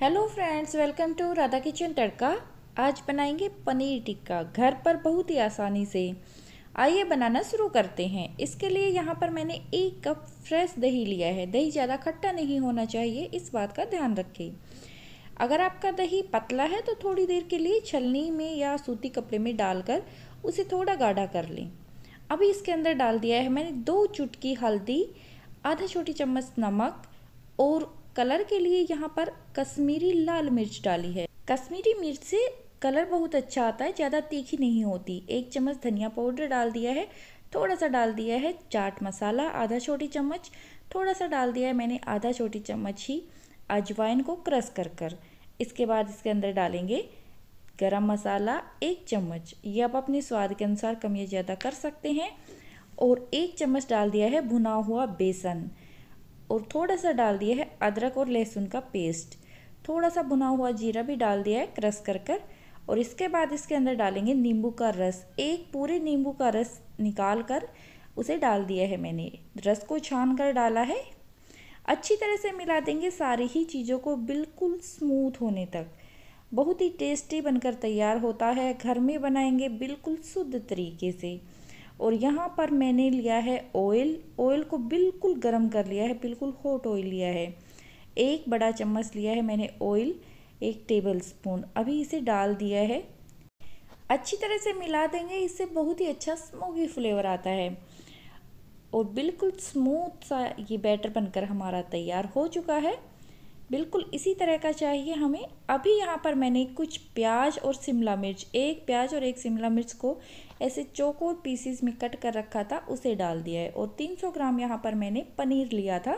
hello friends welcome to Radha kitchen तड़का आज बनाएंगे पनीर टिक्का घर पर बहुत ही आसानी से आइए बनाना शुरू करते हैं इसके लिए यहाँ पर मैंने एक कप फ्रेश दही लिया है दही ज़्यादा खट्टा नहीं होना चाहिए इस बात का ध्यान रखें अगर आपका दही पतला है तो थोड़ी देर के लिए छलनी में या सूती कपड़े में डालकर उसे थोड़ा गाढ़ा कर लें अभी इसके अंदर डाल दिया है मैंने दो चुटकी हल्दी आधा छोटी चम्मच नमक और कलर के लिए यहाँ पर कश्मीरी लाल मिर्च डाली है कश्मीरी मिर्च से कलर बहुत अच्छा आता है ज़्यादा तीखी नहीं होती एक चम्मच धनिया पाउडर डाल दिया है थोड़ा सा डाल दिया है चाट मसाला आधा छोटी चम्मच थोड़ा सा डाल दिया है मैंने आधा छोटी चम्मच ही अजवाइन को क्रश कर कर इसके बाद इसके अंदर डालेंगे गरम मसाला एक चम्मच ये आप अपने स्वाद के अनुसार कम या ज़्यादा कर सकते हैं और एक चम्मच डाल दिया है भुना हुआ बेसन और थोड़ा सा डाल दिया है अदरक और लहसुन का पेस्ट थोड़ा सा भुना हुआ जीरा भी डाल दिया है क्रश कर कर और इसके बाद इसके अंदर डालेंगे नींबू का रस एक पूरे नींबू का रस निकाल कर उसे डाल दिया है मैंने रस को छान कर डाला है अच्छी तरह से मिला देंगे सारी ही चीज़ों को बिल्कुल स्मूथ होने तक बहुत ही टेस्टी बनकर तैयार होता है घर में बनाएंगे बिल्कुल शुद्ध तरीके से और यहाँ पर मैंने लिया है ऑयल ऑयल को बिल्कुल गर्म कर लिया है बिल्कुल हॉट ऑयल लिया है एक बड़ा चम्मच लिया है मैंने ऑयल एक टेबल स्पून अभी इसे डाल दिया है अच्छी तरह से मिला देंगे इससे बहुत ही अच्छा स्मोकी फ्लेवर आता है और बिल्कुल स्मूथ सा ये बैटर बनकर हमारा तैयार हो चुका है बिल्कुल इसी तरह का चाहिए हमें अभी यहाँ पर मैंने कुछ प्याज और शिमला मिर्च एक प्याज और एक शिमला मिर्च को ऐसे चौकोर पीसीस में कट कर रखा था उसे डाल दिया है और 300 ग्राम यहाँ पर मैंने पनीर लिया था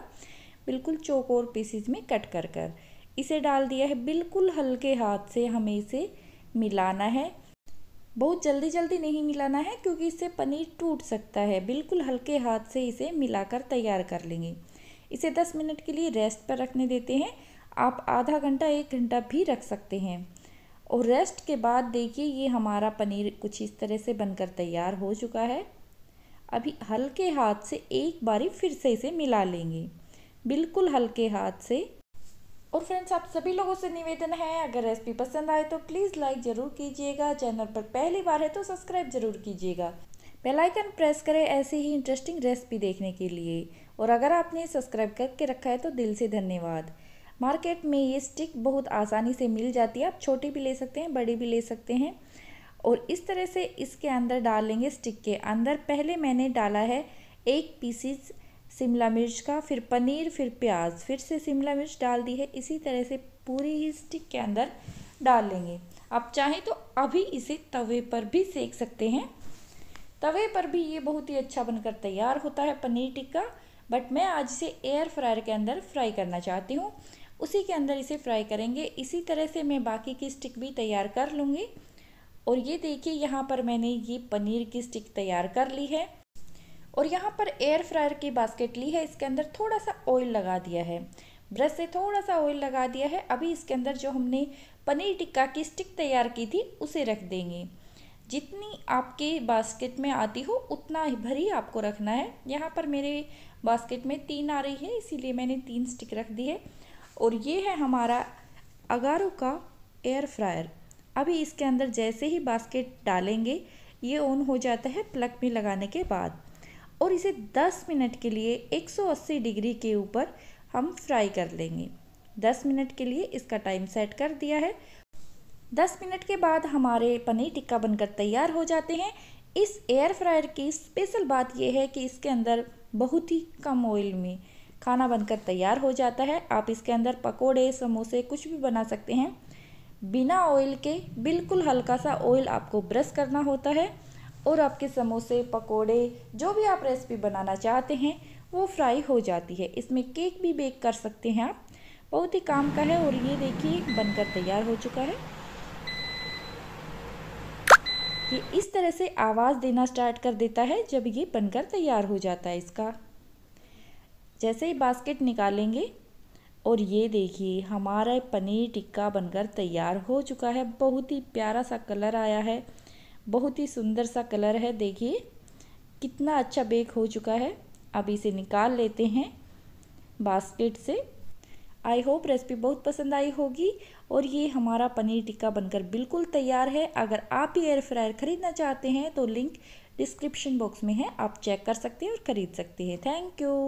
बिल्कुल चौकोर पीसीस में कट कर कर इसे डाल दिया है बिल्कुल हल्के हाथ से हमें इसे मिलाना है बहुत जल्दी जल्दी नहीं मिलाना है क्योंकि इससे पनीर टूट सकता है बिल्कुल हल्के हाथ से इसे मिलाकर तैयार कर लेंगे इसे 10 मिनट के लिए रेस्ट पर रखने देते हैं आप आधा घंटा एक घंटा भी रख सकते हैं और रेस्ट के बाद देखिए ये हमारा पनीर कुछ इस तरह से बनकर तैयार हो चुका है अभी हल्के हाथ से एक बारी फिर से इसे मिला लेंगे बिल्कुल हल्के हाथ से और फ्रेंड्स आप सभी लोगों से निवेदन है अगर रेसिपी पसंद आए तो प्लीज़ लाइक ज़रूर कीजिएगा चैनल पर पहली बार है तो सब्सक्राइब ज़रूर कीजिएगा बेल आइकन प्रेस करें ऐसे ही इंटरेस्टिंग रेसिपी देखने के लिए और अगर आपने सब्सक्राइब करके रखा है तो दिल से धन्यवाद मार्केट में ये स्टिक बहुत आसानी से मिल जाती है आप छोटी भी ले सकते हैं बड़ी भी ले सकते हैं और इस तरह से इसके अंदर डाल लेंगे स्टिक के अंदर पहले मैंने डाला है एक पीसीज शिमला मिर्च का फिर पनीर फिर प्याज फिर से शिमला मिर्च डाल दी है इसी तरह से पूरी ही स्टिक के अंदर डाल लेंगे आप चाहें तो अभी इसे तवे पर भी सेक सकते हैं तवे पर भी ये बहुत ही अच्छा बनकर तैयार होता है पनीर टिक्का बट मैं आज इसे एयर फ्रायर के अंदर फ्राई करना चाहती हूँ उसी के अंदर इसे फ्राई करेंगे इसी तरह से मैं बाकी की स्टिक भी तैयार कर लूँगी और ये देखिए यहाँ पर मैंने ये पनीर की स्टिक तैयार कर ली है और यहाँ पर एयर फ्रायर की बास्केट ली है इसके अंदर थोड़ा सा ऑयल लगा दिया है ब्रश से थोड़ा सा ऑयल लगा दिया है अभी इसके अंदर जो हमने पनीर टिक्का की स्टिक तैयार की थी उसे रख देंगे जितनी आपके बास्केट में आती हो उतना ही भरी आपको रखना है यहाँ पर मेरे बास्केट में तीन आ रही है इसीलिए मैंने तीन स्टिक रख दी है और ये है हमारा अगारो का एयर फ्रायर अभी इसके अंदर जैसे ही बास्केट डालेंगे ये ऑन हो जाता है प्लग में लगाने के बाद और इसे 10 मिनट के लिए 180 डिग्री के ऊपर हम फ्राई कर लेंगे 10 मिनट के लिए इसका टाइम सेट कर दिया है 10 मिनट के बाद हमारे पनीर टिक्का बनकर तैयार हो जाते हैं इस एयर फ्रायर की स्पेशल बात यह है कि इसके अंदर बहुत ही कम ऑयल में खाना बनकर तैयार हो जाता है आप इसके अंदर पकोड़े समोसे कुछ भी बना सकते हैं बिना ऑयल के बिल्कुल हल्का सा ऑयल आपको ब्रश करना होता है और आपके समोसे पकोड़े जो भी आप रेसिपी बनाना चाहते हैं वो फ्राई हो जाती है इसमें केक भी बेक कर सकते हैं आप बहुत ही काम का है और ये देखिए बनकर तैयार हो चुका है ये इस तरह से आवाज़ देना स्टार्ट कर देता है जब ये बनकर तैयार हो जाता है इसका जैसे ही बास्केट निकालेंगे और ये देखिए हमारा पनीर टिक्का बनकर तैयार हो चुका है बहुत ही प्यारा सा कलर आया है बहुत ही सुंदर सा कलर है देखिए कितना अच्छा बेक हो चुका है अब इसे निकाल लेते हैं बास्केट से आई होप रेसिपी बहुत पसंद आई होगी और ये हमारा पनीर टिक्का बनकर बिल्कुल तैयार है अगर आप ये एयर फ्रायर ख़रीदना चाहते हैं तो लिंक डिस्क्रिप्शन बॉक्स में है आप चेक कर सकते हैं और ख़रीद सकते हैं थैंक यू